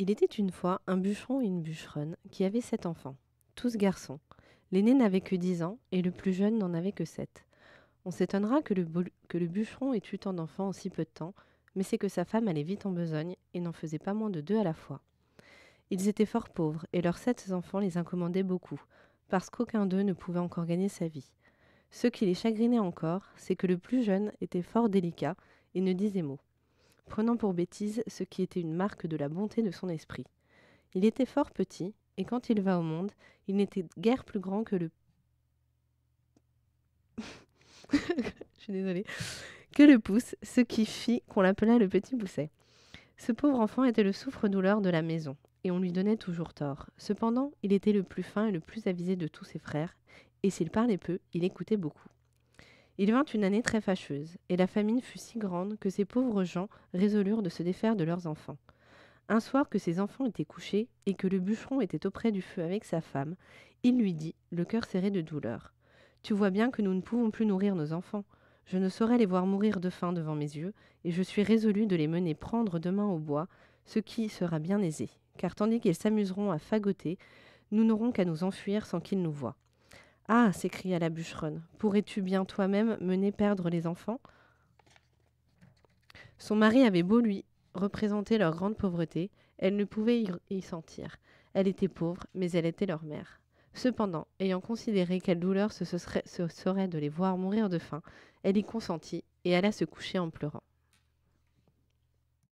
Il était une fois un bûcheron et une bûcheronne qui avaient sept enfants, tous garçons. L'aîné n'avait que dix ans et le plus jeune n'en avait que sept. On s'étonnera que le, que le bûcheron ait eu tant d'enfants en si peu de temps, mais c'est que sa femme allait vite en besogne et n'en faisait pas moins de deux à la fois. Ils étaient fort pauvres et leurs sept enfants les incommandaient beaucoup, parce qu'aucun d'eux ne pouvait encore gagner sa vie. Ce qui les chagrinait encore, c'est que le plus jeune était fort délicat et ne disait mot prenant pour bêtise ce qui était une marque de la bonté de son esprit. Il était fort petit, et quand il va au monde, il n'était guère plus grand que le que le pouce, ce qui fit qu'on l'appela le petit pousset. Ce pauvre enfant était le souffre-douleur de la maison, et on lui donnait toujours tort. Cependant, il était le plus fin et le plus avisé de tous ses frères, et s'il parlait peu, il écoutait beaucoup. Il vint une année très fâcheuse, et la famine fut si grande que ces pauvres gens résolurent de se défaire de leurs enfants. Un soir que ses enfants étaient couchés et que le bûcheron était auprès du feu avec sa femme, il lui dit, le cœur serré de douleur Tu vois bien que nous ne pouvons plus nourrir nos enfants. Je ne saurais les voir mourir de faim devant mes yeux, et je suis résolu de les mener prendre demain au bois, ce qui sera bien aisé, car tandis qu'ils s'amuseront à fagoter, nous n'aurons qu'à nous enfuir sans qu'ils nous voient. Ah s'écria la bûcheronne, pourrais-tu bien toi-même mener perdre les enfants Son mari avait beau lui représenter leur grande pauvreté, elle ne pouvait y sentir. Elle était pauvre, mais elle était leur mère. Cependant, ayant considéré quelle douleur ce, serait, ce serait de les voir mourir de faim, elle y consentit et alla se coucher en pleurant.